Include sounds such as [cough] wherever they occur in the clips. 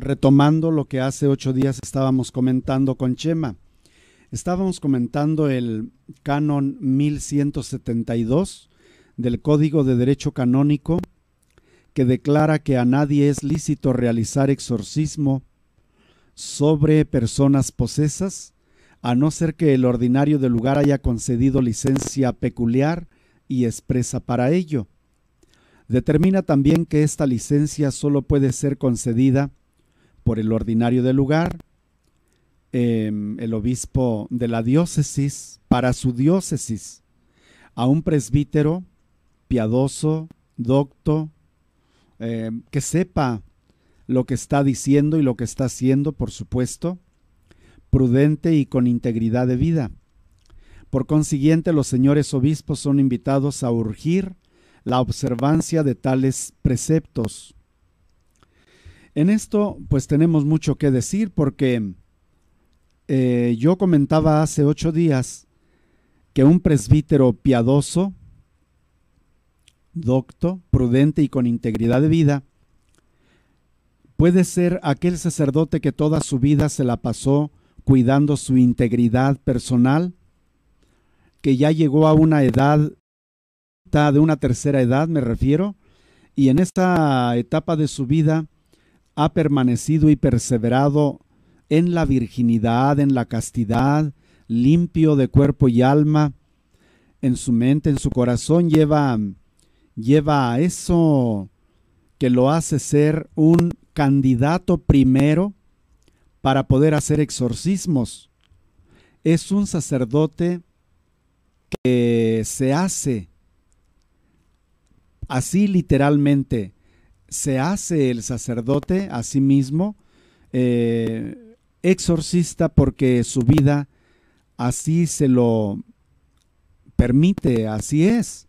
retomando lo que hace ocho días estábamos comentando con Chema. Estábamos comentando el canon 1172 del Código de Derecho Canónico que declara que a nadie es lícito realizar exorcismo sobre personas posesas, a no ser que el ordinario del lugar haya concedido licencia peculiar y expresa para ello. Determina también que esta licencia solo puede ser concedida por el ordinario del lugar, em, el obispo de la diócesis, para su diócesis, a un presbítero piadoso, docto, em, que sepa lo que está diciendo y lo que está haciendo, por supuesto, prudente y con integridad de vida. Por consiguiente, los señores obispos son invitados a urgir la observancia de tales preceptos en esto, pues tenemos mucho que decir porque eh, yo comentaba hace ocho días que un presbítero piadoso, docto, prudente y con integridad de vida, puede ser aquel sacerdote que toda su vida se la pasó cuidando su integridad personal, que ya llegó a una edad, de una tercera edad me refiero, y en esta etapa de su vida ha permanecido y perseverado en la virginidad, en la castidad, limpio de cuerpo y alma, en su mente, en su corazón, lleva, lleva eso que lo hace ser un candidato primero para poder hacer exorcismos. Es un sacerdote que se hace así literalmente se hace el sacerdote a sí mismo eh, exorcista porque su vida así se lo permite, así es.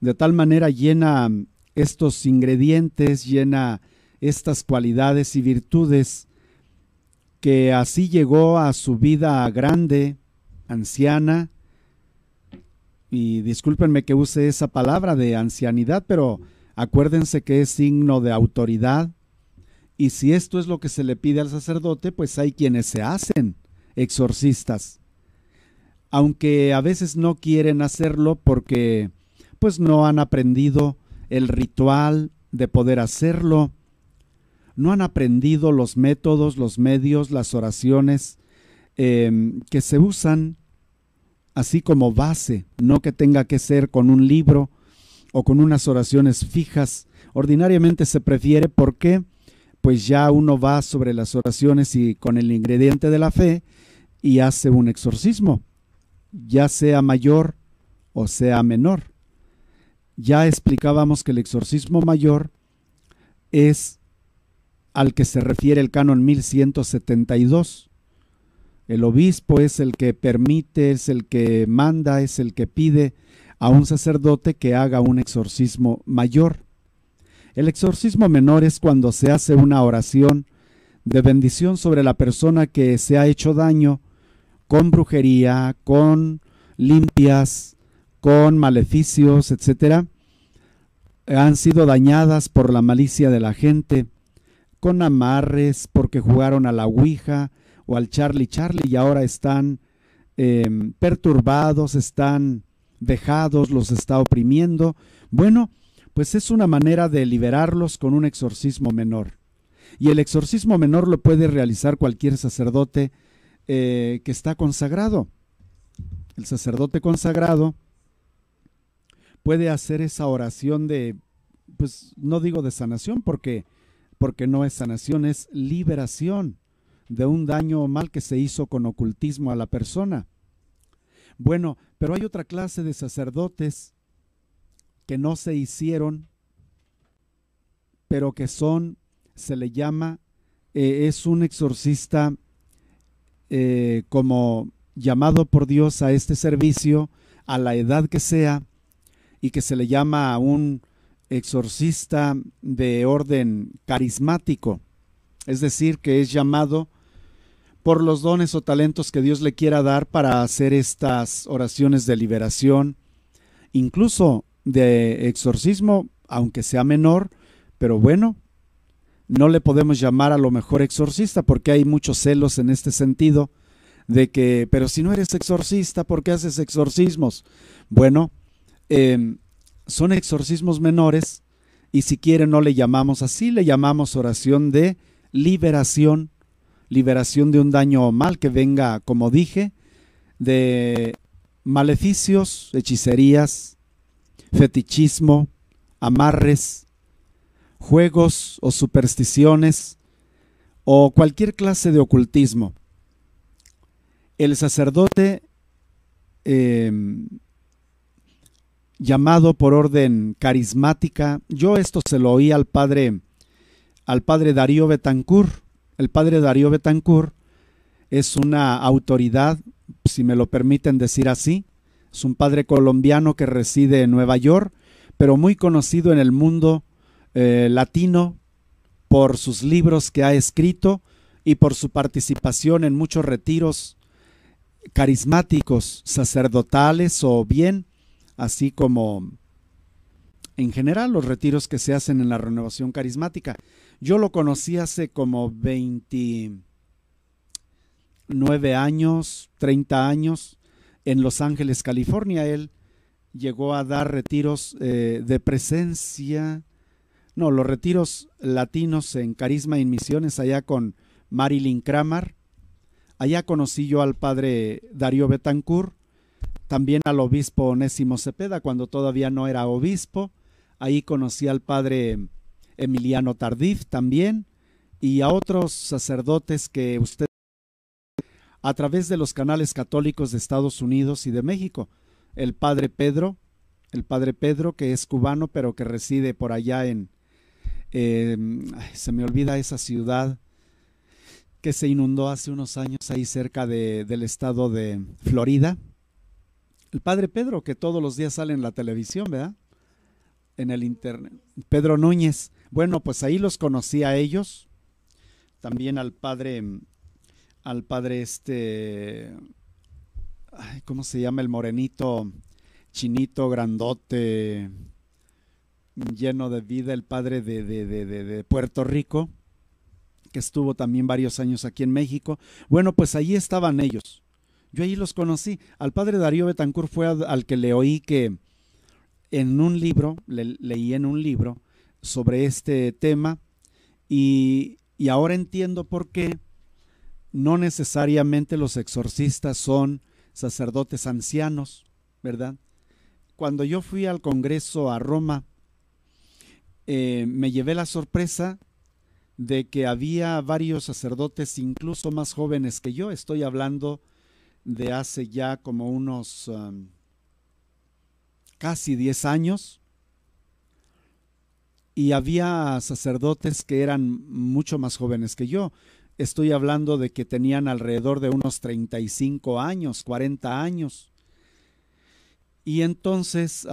De tal manera llena estos ingredientes, llena estas cualidades y virtudes, que así llegó a su vida grande, anciana, y discúlpenme que use esa palabra de ancianidad, pero Acuérdense que es signo de autoridad. Y si esto es lo que se le pide al sacerdote, pues hay quienes se hacen exorcistas. Aunque a veces no quieren hacerlo porque pues no han aprendido el ritual de poder hacerlo. No han aprendido los métodos, los medios, las oraciones em, que se usan así como base, no que tenga que ser con un libro o con unas oraciones fijas. Ordinariamente se prefiere porque pues ya uno va sobre las oraciones y con el ingrediente de la fe y hace un exorcismo, ya sea mayor o sea menor. Ya explicábamos que el exorcismo mayor es al que se refiere el canon 1172. El obispo es el que permite, es el que manda, es el que pide, a un sacerdote que haga un exorcismo mayor. El exorcismo menor es cuando se hace una oración de bendición sobre la persona que se ha hecho daño con brujería, con limpias, con maleficios, etcétera, Han sido dañadas por la malicia de la gente, con amarres, porque jugaron a la Ouija o al Charlie Charlie y ahora están em, perturbados, están Dejados los está oprimiendo. Bueno, pues es una manera de liberarlos con un exorcismo menor. Y el exorcismo menor lo puede realizar cualquier sacerdote eh, que está consagrado. El sacerdote consagrado puede hacer esa oración de, pues no digo de sanación porque, porque no es sanación, es liberación de un daño o mal que se hizo con ocultismo a la persona. Bueno, pero hay otra clase de sacerdotes que no se hicieron, pero que son, se le llama, eh, es un exorcista eh, como llamado por Dios a este servicio, a la edad que sea, y que se le llama a un exorcista de orden carismático, es decir, que es llamado por los dones o talentos que Dios le quiera dar para hacer estas oraciones de liberación, incluso de exorcismo, aunque sea menor, pero bueno, no le podemos llamar a lo mejor exorcista porque hay muchos celos en este sentido de que, pero si no eres exorcista, ¿por qué haces exorcismos? Bueno, em, son exorcismos menores y si quiere no le llamamos así, le llamamos oración de liberación liberación de un daño mal que venga, como dije, de maleficios, hechicerías, fetichismo, amarres, juegos o supersticiones o cualquier clase de ocultismo. El sacerdote em, llamado por orden carismática, yo esto se lo oí al padre, al padre Darío Betancourt, el padre Darío Betancourt es una autoridad, si me lo permiten decir así, es un padre colombiano que reside en Nueva York, pero muy conocido en el mundo eh, latino por sus libros que ha escrito y por su participación en muchos retiros carismáticos, sacerdotales o bien, así como en general los retiros que se hacen en la renovación carismática. Yo lo conocí hace como 29 años, 30 años, en Los Ángeles, California. Él llegó a dar retiros eh, de presencia, no, los retiros latinos en Carisma y Misiones, allá con Marilyn Kramer. Allá conocí yo al padre Darío Betancourt, también al obispo Onésimo Cepeda, cuando todavía no era obispo. Ahí conocí al padre Emiliano Tardif también, y a otros sacerdotes que usted a través de los canales católicos de Estados Unidos y de México. El padre Pedro, el padre Pedro que es cubano pero que reside por allá en, em, se me olvida esa ciudad que se inundó hace unos años ahí cerca de, del estado de Florida. El padre Pedro que todos los días sale en la televisión, ¿verdad? En el internet. Pedro Núñez. Bueno, pues ahí los conocí a ellos, también al padre, al padre este, ¿cómo se llama? El morenito, chinito, grandote, lleno de vida, el padre de, de, de, Puerto Rico, que estuvo también varios años aquí en México. Bueno, pues ahí estaban ellos. Yo ahí los conocí. Al padre Darío Betancourt fue al, que le oí que en un libro, leí en un libro, sobre este tema y, y ahora entiendo por qué no necesariamente los exorcistas son sacerdotes ancianos, ¿verdad? Cuando yo fui al Congreso a Roma, eh, me llevé la sorpresa de que había varios sacerdotes, incluso más jóvenes que yo. Estoy hablando de hace ya como unos um, casi 10 años, y había sacerdotes que eran mucho más jóvenes que yo. Estoy hablando de que tenían alrededor de unos 35 años, 40 años. Y entonces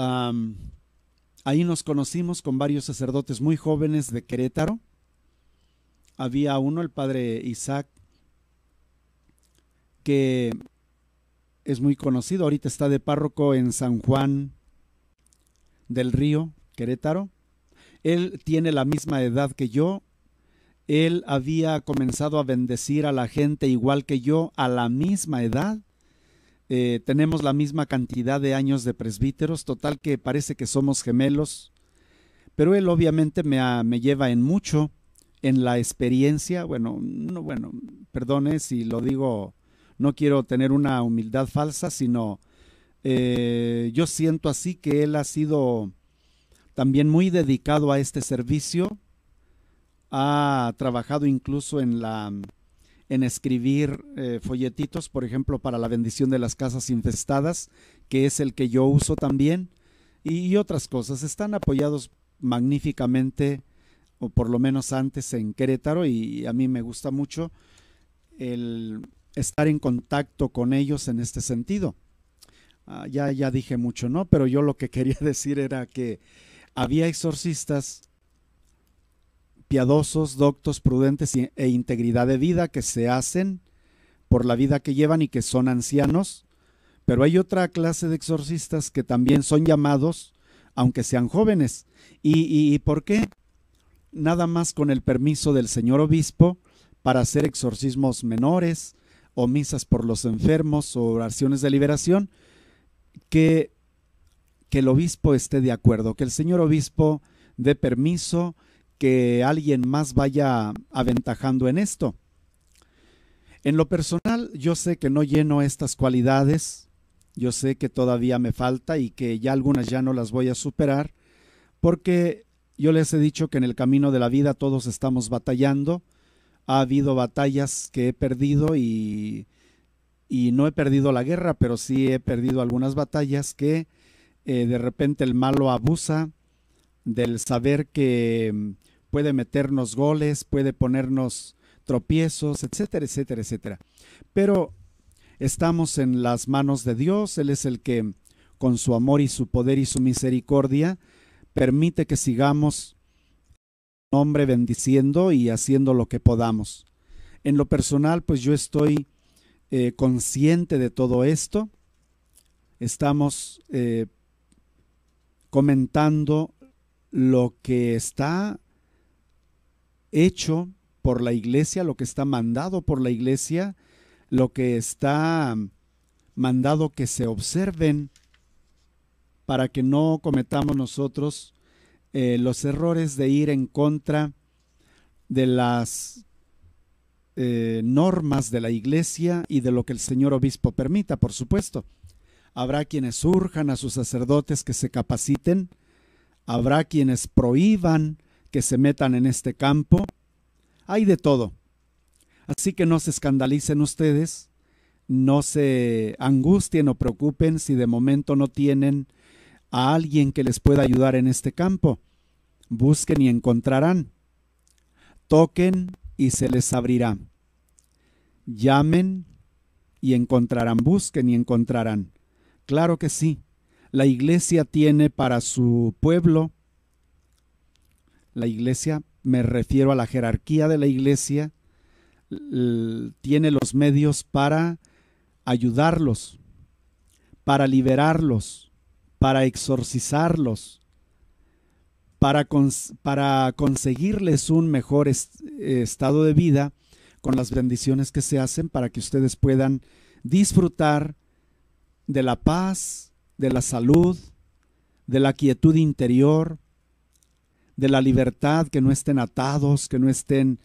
ahí nos conocimos con varios sacerdotes muy jóvenes de Querétaro. Había uno, el padre Isaac, que es muy conocido, ahorita está de párroco en San Juan del Río, Querétaro. Él tiene la misma edad que yo. Él había comenzado a bendecir a la gente igual que yo a la misma edad. Eh, tenemos la misma cantidad de años de presbíteros, total que parece que somos gemelos. Pero él obviamente me, ah, lleva en mucho, en la experiencia. Bueno, bueno, perdone si lo digo, no quiero tener una humildad falsa, sino eh, yo siento así que él ha sido también muy dedicado a este servicio. Ha trabajado incluso en la en escribir eh, folletitos, por ejemplo, para la bendición de las casas infestadas, que es el que yo uso también, y, otras cosas. Están apoyados magníficamente, o por lo menos antes en Querétaro, y, a mí me gusta mucho el estar en contacto con ellos en este sentido. Ah, ya, ya dije mucho, ¿no? Pero yo lo que [laughs] quería decir era que había exorcistas piadosos, doctos, prudentes e integridad de vida que se hacen por la vida que llevan y que son ancianos, pero hay otra clase de exorcistas que también son llamados, aunque sean jóvenes. ¿Y, y, por qué? Nada más con el permiso del señor obispo para hacer exorcismos menores o misas por los enfermos o oraciones de liberación, que que el obispo esté de acuerdo, que el señor obispo dé permiso, que alguien más vaya aventajando en esto. En lo personal, yo sé que no lleno estas cualidades, yo sé que todavía me falta y que ya algunas ya no las voy a superar, porque yo les he dicho que en el camino de la vida todos estamos batallando, ha habido batallas que he perdido y, y no he perdido la guerra, pero sí he perdido algunas batallas que eh, de repente el malo abusa del saber que mm, puede meternos goles, puede ponernos tropiezos, etcétera, etcétera, etcétera. Pero estamos en las manos de Dios, Él es el que con su amor y su poder y su misericordia permite que sigamos nombre bendiciendo y haciendo lo que podamos. En lo personal, pues yo estoy eh, consciente de todo esto. Estamos eh, comentando lo que está hecho por la iglesia, lo que está mandado por la iglesia, lo que está mandado que se observen para que no cometamos nosotros eh, los errores de ir en contra de las eh, normas de la iglesia y de lo que el señor obispo permita, por supuesto. Habrá quienes surjan a sus sacerdotes que se capaciten. Habrá quienes prohíban que se metan en este campo. Hay de todo. Así que no se escandalicen ustedes, no se angustien o preocupen si de momento no tienen a alguien que les pueda ayudar en este campo. Busquen y encontrarán. Toquen y se les abrirá. Llamen y encontrarán. Busquen y encontrarán. Claro que sí. La iglesia tiene para su pueblo, la iglesia, me refiero a la jerarquía de la iglesia, tiene los medios para ayudarlos, para liberarlos, para exorcizarlos, para, conseguirles un mejor estado de vida con las bendiciones que se hacen para que ustedes puedan disfrutar de la paz, de la salud, de la quietud interior, de la libertad, que no estén atados, que no estén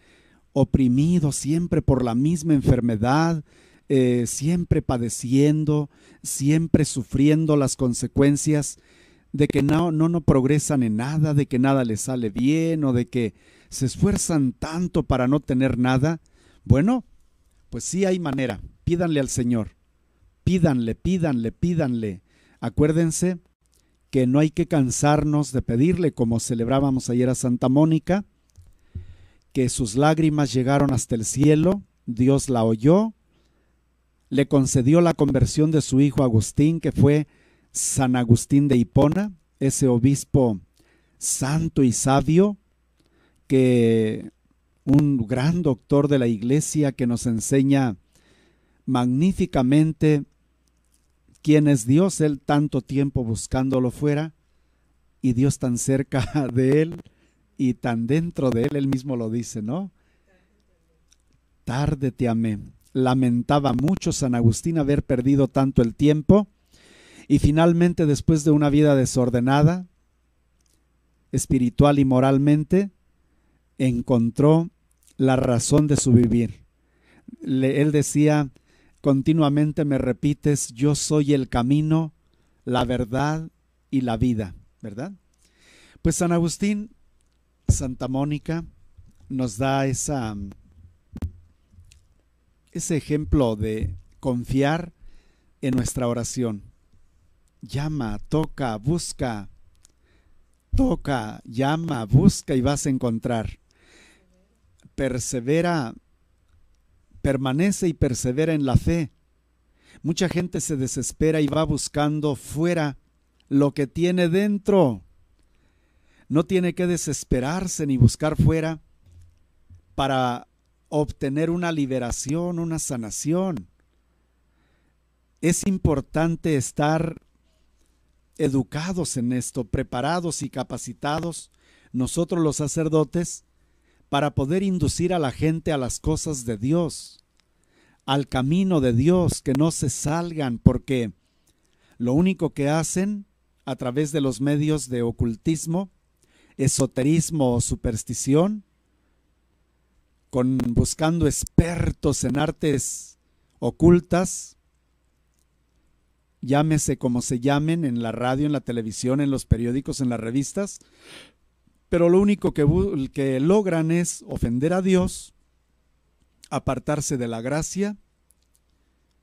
oprimidos siempre por la misma enfermedad, eh, siempre padeciendo, siempre sufriendo las consecuencias de que no, no, no progresan en nada, de que nada les sale bien o de que se esfuerzan tanto para no tener nada. Bueno, pues sí hay manera, pídanle al Señor. Pídanle, pídanle, pídanle. Acuérdense que no hay que cansarnos de pedirle, como celebrábamos ayer a Santa Mónica, que sus lágrimas llegaron hasta el cielo, Dios la oyó, le concedió la conversión de su hijo Agustín, que fue San Agustín de Hipona, ese obispo santo y sabio, que un gran doctor de la iglesia que nos enseña magníficamente ¿Quién es Dios él tanto tiempo buscándolo fuera y Dios tan cerca [laughs] de él y tan dentro de él, él mismo lo dice, ¿no? Tarde te amé. Lamentaba mucho San Agustín haber perdido tanto el tiempo y finalmente después de una vida desordenada, espiritual y moralmente, encontró la razón de su vivir. él decía, continuamente me repites, yo soy el camino, la verdad y la vida, ¿verdad? Pues San Agustín, Santa Mónica, nos da esa, ese ejemplo de confiar en nuestra oración. Llama, toca, busca, toca, llama, busca y vas a encontrar. Persevera permanece y persevera en la fe. Mucha gente se desespera y va buscando fuera lo que tiene dentro. No tiene que desesperarse ni buscar fuera para obtener una liberación, una sanación. Es importante estar educados en esto, preparados y capacitados, nosotros los sacerdotes, para poder inducir a la gente a las cosas de Dios, al camino de Dios, que no se salgan, porque lo único que hacen a través de los medios de ocultismo, esoterismo o superstición, buscando expertos en artes ocultas, llámese como se llamen en la radio, en la televisión, en los periódicos, en las revistas, pero lo único que, logran es ofender a Dios, apartarse de la gracia,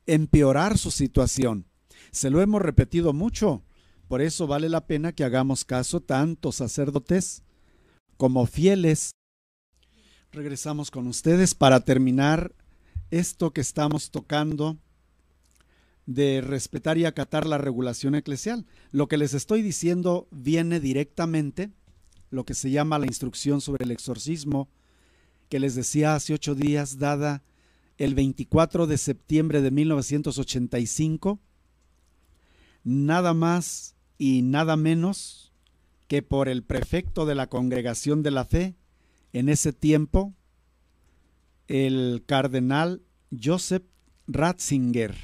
empeorar su situación. Se lo hemos repetido mucho, por eso vale la pena que hagamos caso tanto sacerdotes como fieles. Regresamos con ustedes para terminar esto que estamos tocando de respetar y acatar la regulación eclesial. Lo que les estoy diciendo viene directamente lo que se llama la instrucción sobre el exorcismo, que les decía hace ocho días, dada el 24 de septiembre de 1985, nada más y nada menos que por el prefecto de la Congregación de la Fe, en ese tiempo, el cardenal Joseph Ratzinger.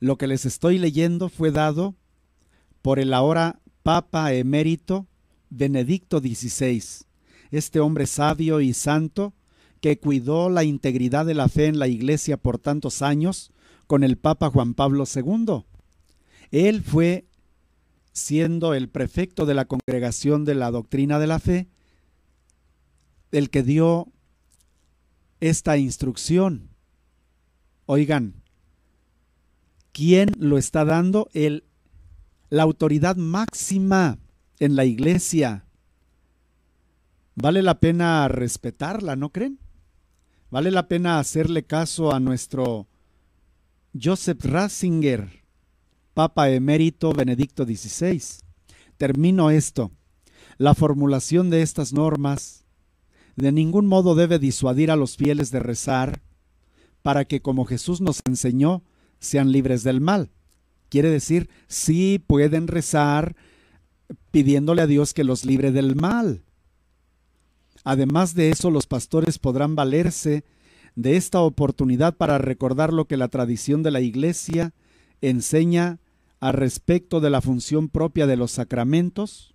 Lo que les estoy leyendo fue dado por el ahora Papa emérito Benedicto XVI, este hombre sabio y santo que cuidó la integridad de la fe en la Iglesia por tantos años con el Papa Juan Pablo II. Él fue, siendo el prefecto de la Congregación de la Doctrina de la Fe, el que dio esta instrucción. Oigan, ¿quién lo está dando? El, la autoridad máxima en la iglesia, vale la pena respetarla, ¿no creen? Vale la pena hacerle caso a nuestro Joseph Ratzinger, Papa Emérito Benedicto XVI. Termino esto. La formulación de estas normas de ningún modo debe disuadir a los fieles de rezar para que, como Jesús nos enseñó, sean libres del mal. Quiere decir, sí pueden rezar, pidiéndole a Dios que los libre del mal. Además de eso, los pastores podrán valerse de esta oportunidad para recordar lo que la tradición de la Iglesia enseña a respecto de la función propia de los sacramentos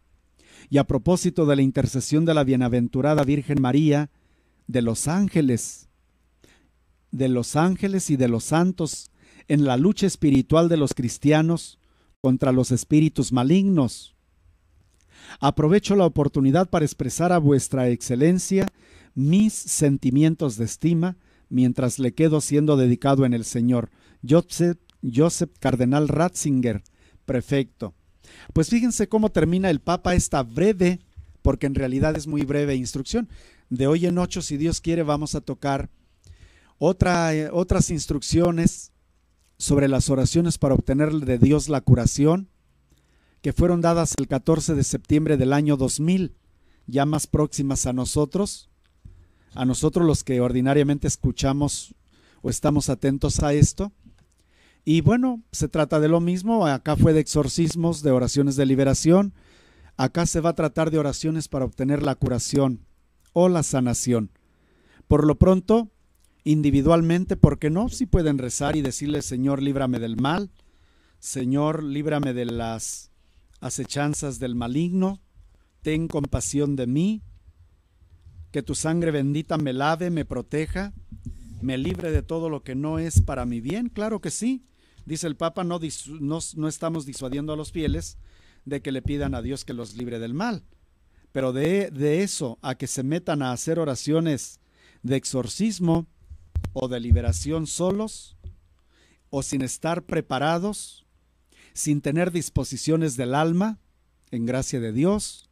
y a propósito de la intercesión de la bienaventurada Virgen María, de los ángeles, de los ángeles y de los santos en la lucha espiritual de los cristianos contra los espíritus malignos aprovecho la oportunidad para expresar a vuestra excelencia mis sentimientos de estima mientras le quedo siendo dedicado en el Señor. Joseph, Joseph Cardenal Ratzinger, prefecto. Pues fíjense cómo termina el Papa esta breve, porque en realidad es muy breve instrucción. De hoy en ocho, si Dios quiere, vamos a tocar eh, otras instrucciones sobre las oraciones para obtener de Dios la curación, que fueron dadas el 14 de septiembre del año 2000, ya más próximas a nosotros, a nosotros los que ordinariamente escuchamos o estamos atentos a esto. Y bueno, se trata de lo mismo, acá fue de exorcismos, de oraciones de liberación, acá se va a tratar de oraciones para obtener la curación o la sanación. Por lo pronto, individualmente, porque no, si pueden rezar y decirle, Señor, líbrame del mal, Señor, líbrame de las Asechanzas del maligno, ten compasión de mí, que tu sangre bendita me lave, me proteja, me libre de todo lo que no es para mi bien. Claro que sí, dice el Papa, no, no estamos disuadiendo a los fieles de que le pidan a Dios que los libre del mal, pero de, de eso a que se metan a hacer oraciones de exorcismo o de liberación solos o sin estar preparados, sin tener disposiciones del alma, en gracia de Dios,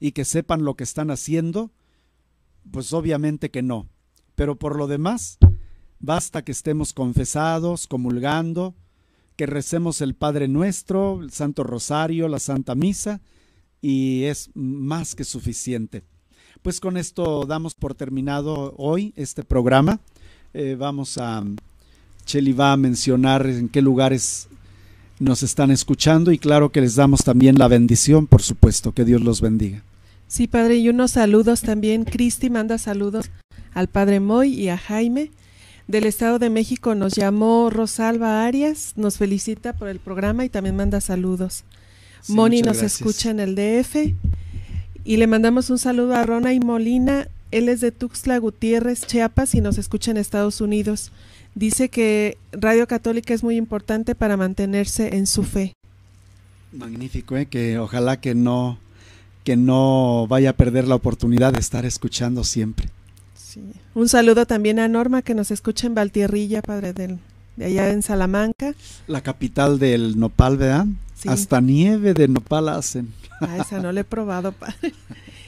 y que sepan lo que están haciendo? Pues obviamente que no. Pero por lo demás, basta que estemos confesados, comulgando, que recemos el Padre Nuestro, el Santo Rosario, la Santa Misa, y es más que suficiente. Pues con esto damos por terminado hoy este programa. Eh, vamos a, Cheli va a mencionar en qué lugares nos están escuchando y claro que les damos también la bendición, por supuesto, que Dios los bendiga. Sí, Padre, y unos saludos también. Cristi manda saludos al Padre Moy y a Jaime. Del Estado de México nos llamó Rosalba Arias, nos felicita por el programa y también manda saludos. Moni nos escucha en el DF y le mandamos un saludo a Rona y Molina. Él es de Tuxtla Gutiérrez, Chiapas y nos escucha en Estados Unidos. Dice que Radio Católica es muy importante para mantenerse en su fe. Magnífico, ¿eh? que ojalá que no, que no vaya a perder la oportunidad de estar escuchando siempre. Un saludo también a Norma que nos escucha en Valtierrilla, padre del, de allá en Salamanca. La capital del nopal, ¿verdad? Hasta nieve de nopal hacen. Ah, esa no la he probado, padre.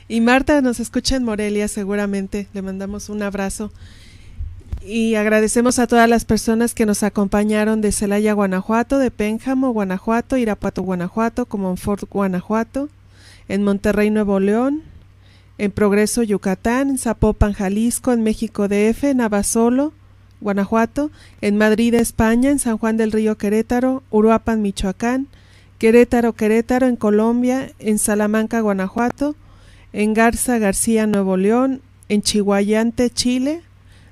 Y Marta nos escucha en Morelia seguramente. Le mandamos un abrazo. Y agradecemos a todas las personas que nos acompañaron de Celaya, Guanajuato, de Pénjamo, Guanajuato, Irapuato, Guanajuato, Comonfort, Guanajuato, en Monterrey, Nuevo León, en Progreso, Yucatán, en Zapopan, Jalisco, en México DF, en Guanajuato, en Madrid, España, en San Juan del Río, Querétaro, Uruapan, Michoacán, Querétaro, Querétaro, en Colombia, en Salamanca, Guanajuato, en Garza, García, Nuevo León, en Chihuayante, Chile,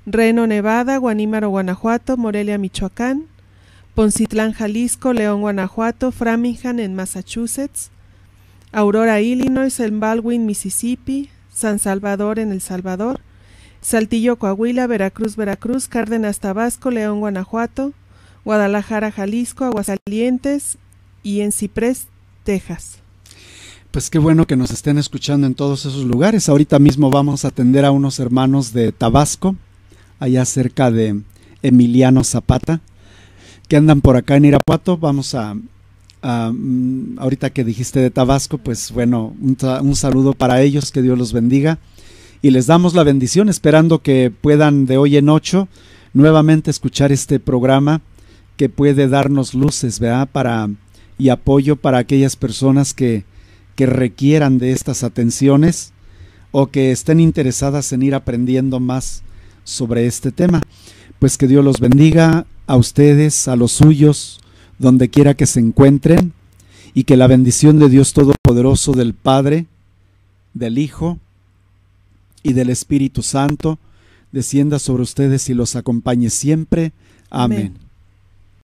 Reno, Nevada, Guanímaro, Guanajuato, Morelia, Michoacán, Poncitlán, Jalisco, León, Guanajuato, Framingham, en Massachusetts, Aurora, Illinois, El Balwin, Mississippi, San Salvador, en El Salvador, Saltillo, Coahuila, Veracruz, Veracruz, Cárdenas, Tabasco, León, Guanajuato, Guadalajara, Jalisco, Aguascalientes y en Ciprés, Texas. Pues qué bueno que nos estén escuchando en todos esos lugares. Ahorita mismo vamos a atender a unos hermanos de Tabasco allá cerca de Emiliano Zapata, que andan por acá en Irapuato. Vamos a, mm, ahorita que dijiste de Tabasco, pues bueno, un, saludo para ellos, que Dios los bendiga. Y les damos la bendición, esperando que puedan de hoy en ocho nuevamente escuchar este programa que puede darnos luces, vea, Para, y apoyo para aquellas personas que, que requieran de estas atenciones o que estén interesadas en ir aprendiendo más sobre este tema. Pues que Dios los bendiga a ustedes, a los suyos, donde quiera que se encuentren, y que la bendición de Dios Todopoderoso, del Padre, del Hijo y del Espíritu Santo, descienda sobre ustedes y los acompañe siempre. Amén. Amén.